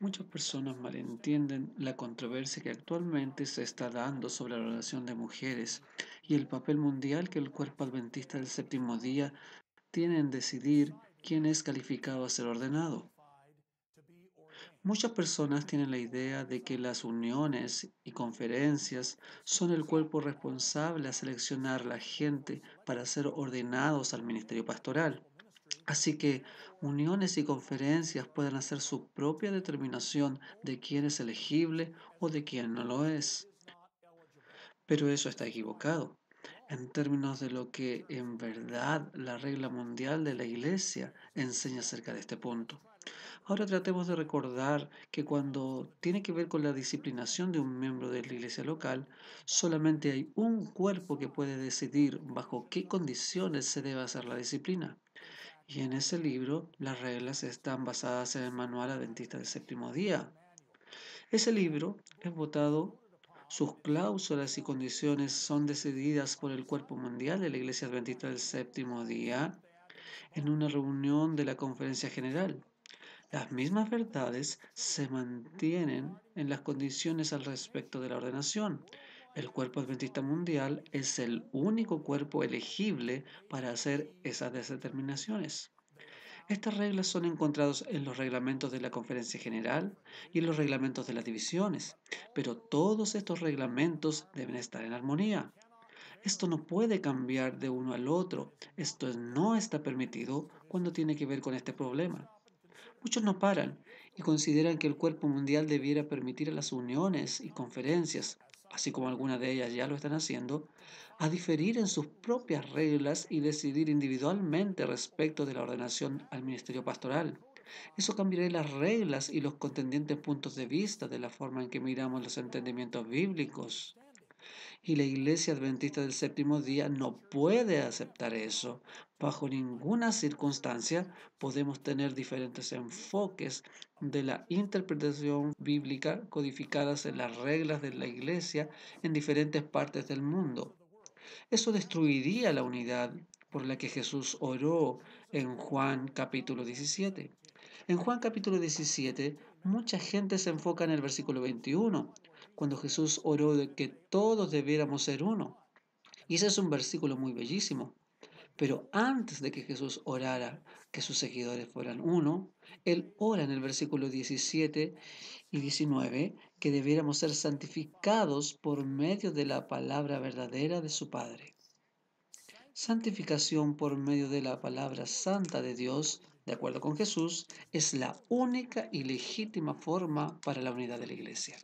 Muchas personas malentienden la controversia que actualmente se está dando sobre la relación de mujeres y el papel mundial que el cuerpo adventista del séptimo día tiene en decidir quién es calificado a ser ordenado. Muchas personas tienen la idea de que las uniones y conferencias son el cuerpo responsable a seleccionar la gente para ser ordenados al ministerio pastoral. Así que uniones y conferencias pueden hacer su propia determinación de quién es elegible o de quién no lo es. Pero eso está equivocado. En términos de lo que en verdad la regla mundial de la Iglesia enseña acerca de este punto. Ahora tratemos de recordar que cuando tiene que ver con la disciplinación de un miembro de la iglesia local, solamente hay un cuerpo que puede decidir bajo qué condiciones se debe hacer la disciplina. Y en ese libro las reglas están basadas en el manual adventista del séptimo día. Ese libro es votado, sus cláusulas y condiciones son decididas por el cuerpo mundial de la Iglesia Adventista del séptimo día en una reunión de la Conferencia General. Las mismas verdades se mantienen en las condiciones al respecto de la ordenación. El cuerpo adventista mundial es el único cuerpo elegible para hacer esas determinaciones. Estas reglas son encontradas en los reglamentos de la Conferencia General y en los reglamentos de las divisiones, pero todos estos reglamentos deben estar en armonía. Esto no puede cambiar de uno al otro, esto no está permitido cuando tiene que ver con este problema. Muchos no paran y consideran que el cuerpo mundial debiera permitir a las uniones y conferencias así como algunas de ellas ya lo están haciendo, a diferir en sus propias reglas y decidir individualmente respecto de la ordenación al ministerio pastoral. Eso cambiaría las reglas y los contendientes puntos de vista de la forma en que miramos los entendimientos bíblicos y la Iglesia Adventista del Séptimo Día no puede aceptar eso. Bajo ninguna circunstancia podemos tener diferentes enfoques de la interpretación bíblica codificadas en las reglas de la Iglesia en diferentes partes del mundo. Eso destruiría la unidad por la que Jesús oró en Juan capítulo 17. En Juan capítulo 17, mucha gente se enfoca en el versículo 21, cuando Jesús oró de que todos debiéramos ser uno. Y ese es un versículo muy bellísimo. Pero antes de que Jesús orara que sus seguidores fueran uno, Él ora en el versículo 17 y 19 que debiéramos ser santificados por medio de la palabra verdadera de su Padre. Santificación por medio de la palabra santa de Dios, de acuerdo con Jesús, es la única y legítima forma para la unidad de la iglesia.